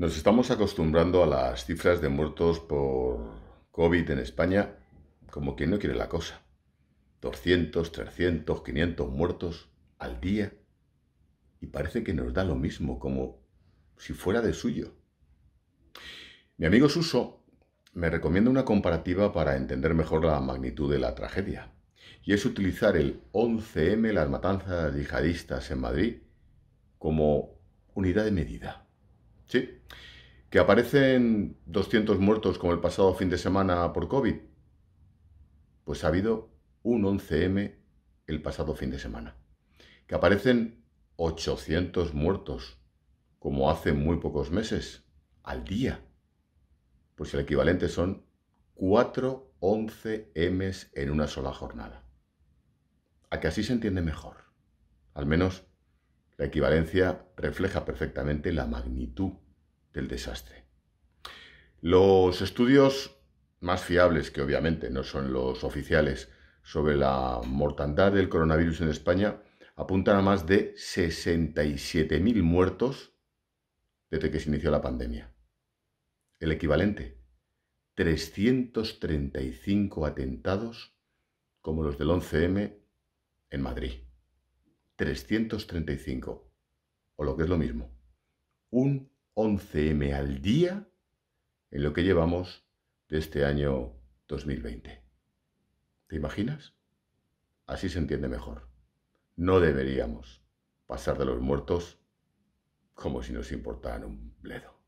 Nos estamos acostumbrando a las cifras de muertos por COVID en España como quien no quiere la cosa. 200, 300, 500 muertos al día. Y parece que nos da lo mismo, como si fuera de suyo. Mi amigo Suso me recomienda una comparativa para entender mejor la magnitud de la tragedia. Y es utilizar el 11M, las matanzas yihadistas en Madrid, como unidad de medida. Sí. Que aparecen 200 muertos como el pasado fin de semana por COVID. Pues ha habido un 11M el pasado fin de semana. Que aparecen 800 muertos como hace muy pocos meses al día. Pues el equivalente son 4 11 m en una sola jornada. A que así se entiende mejor. Al menos la equivalencia refleja perfectamente la magnitud del desastre. Los estudios más fiables, que obviamente no son los oficiales, sobre la mortandad del coronavirus en España apuntan a más de 67.000 muertos desde que se inició la pandemia. El equivalente, 335 atentados como los del 11M en Madrid. 335, o lo que es lo mismo, un 11M al día en lo que llevamos de este año 2020. ¿Te imaginas? Así se entiende mejor. No deberíamos pasar de los muertos como si nos importaran un bledo.